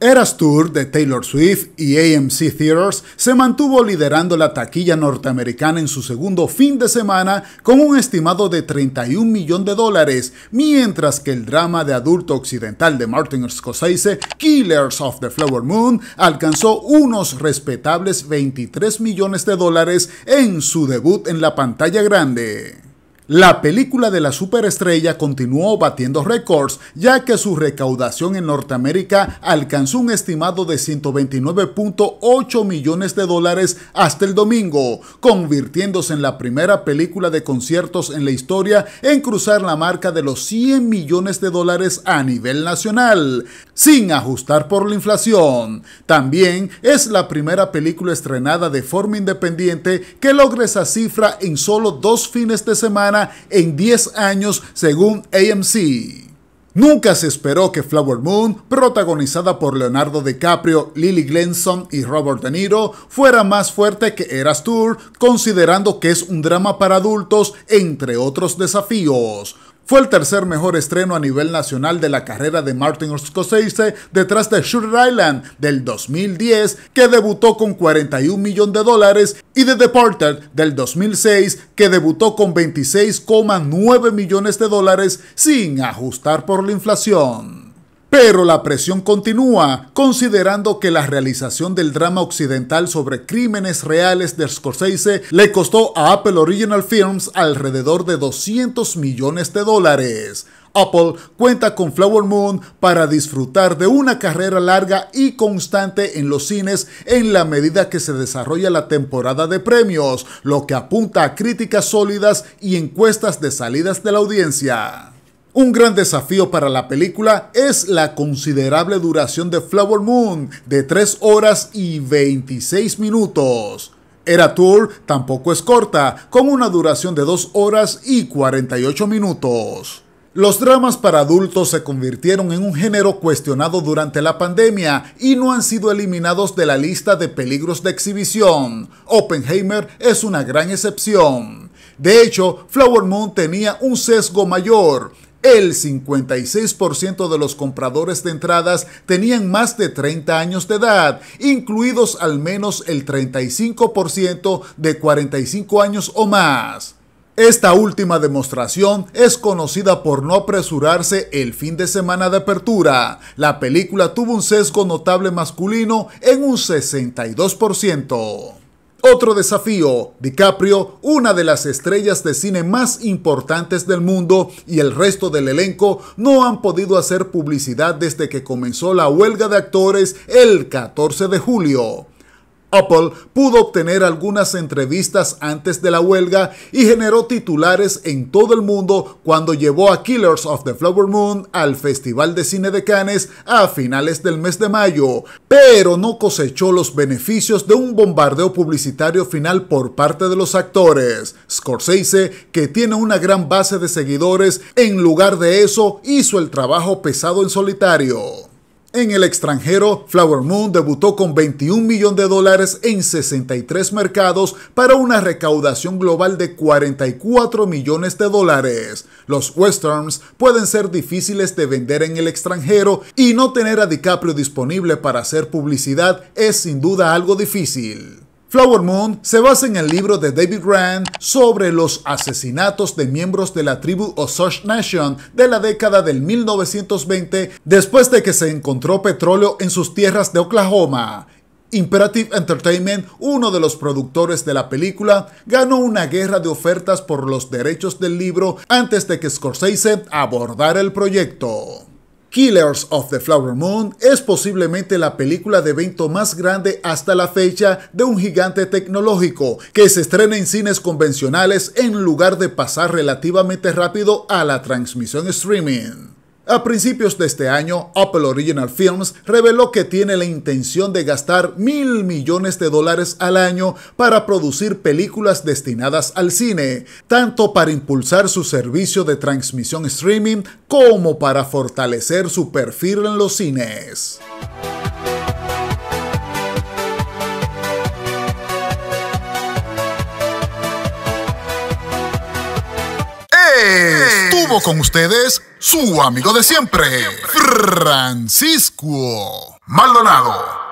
Eras Tour de Taylor Swift y AMC Theaters se mantuvo liderando la taquilla norteamericana en su segundo fin de semana con un estimado de 31 millones de dólares, mientras que el drama de adulto occidental de Martin Scorsese, Killers of the Flower Moon, alcanzó unos respetables 23 millones de dólares en su debut en la pantalla grande. La película de la superestrella continuó batiendo récords, ya que su recaudación en Norteamérica alcanzó un estimado de 129.8 millones de dólares hasta el domingo, convirtiéndose en la primera película de conciertos en la historia en cruzar la marca de los 100 millones de dólares a nivel nacional, sin ajustar por la inflación. También es la primera película estrenada de forma independiente que logra esa cifra en solo dos fines de semana en 10 años según AMC. Nunca se esperó que Flower Moon, protagonizada por Leonardo DiCaprio, Lily Glenson y Robert De Niro, fuera más fuerte que Eras Tour, considerando que es un drama para adultos, entre otros desafíos. Fue el tercer mejor estreno a nivel nacional de la carrera de Martin Scorsese detrás de Shutter Island del 2010, que debutó con 41 millones de dólares, y The Departed del 2006, que debutó con 26,9 millones de dólares sin ajustar por la inflación. Pero la presión continúa, considerando que la realización del drama occidental sobre crímenes reales de Scorsese le costó a Apple Original Films alrededor de 200 millones de dólares. Apple cuenta con Flower Moon para disfrutar de una carrera larga y constante en los cines en la medida que se desarrolla la temporada de premios, lo que apunta a críticas sólidas y encuestas de salidas de la audiencia. Un gran desafío para la película es la considerable duración de Flower Moon, de 3 horas y 26 minutos. Era Tour tampoco es corta, con una duración de 2 horas y 48 minutos. Los dramas para adultos se convirtieron en un género cuestionado durante la pandemia y no han sido eliminados de la lista de peligros de exhibición. Oppenheimer es una gran excepción. De hecho, Flower Moon tenía un sesgo mayor, el 56% de los compradores de entradas tenían más de 30 años de edad, incluidos al menos el 35% de 45 años o más. Esta última demostración es conocida por no apresurarse el fin de semana de apertura. La película tuvo un sesgo notable masculino en un 62%. Otro desafío, DiCaprio, una de las estrellas de cine más importantes del mundo y el resto del elenco no han podido hacer publicidad desde que comenzó la huelga de actores el 14 de julio. Apple pudo obtener algunas entrevistas antes de la huelga y generó titulares en todo el mundo cuando llevó a Killers of the Flower Moon al Festival de Cine de Cannes a finales del mes de mayo, pero no cosechó los beneficios de un bombardeo publicitario final por parte de los actores. Scorsese, que tiene una gran base de seguidores, en lugar de eso hizo el trabajo pesado en solitario. En el extranjero, Flower Moon debutó con 21 millones de dólares en 63 mercados para una recaudación global de 44 millones de dólares. Los westerns pueden ser difíciles de vender en el extranjero y no tener a DiCaprio disponible para hacer publicidad es sin duda algo difícil. Flower Moon se basa en el libro de David Grant sobre los asesinatos de miembros de la tribu Osage Nation de la década del 1920 después de que se encontró petróleo en sus tierras de Oklahoma. Imperative Entertainment, uno de los productores de la película, ganó una guerra de ofertas por los derechos del libro antes de que Scorsese abordara el proyecto. Killers of the Flower Moon es posiblemente la película de evento más grande hasta la fecha de un gigante tecnológico que se estrena en cines convencionales en lugar de pasar relativamente rápido a la transmisión streaming. A principios de este año, Apple Original Films reveló que tiene la intención de gastar mil millones de dólares al año para producir películas destinadas al cine, tanto para impulsar su servicio de transmisión streaming como para fortalecer su perfil en los cines. con ustedes, su amigo de siempre, Francisco Maldonado.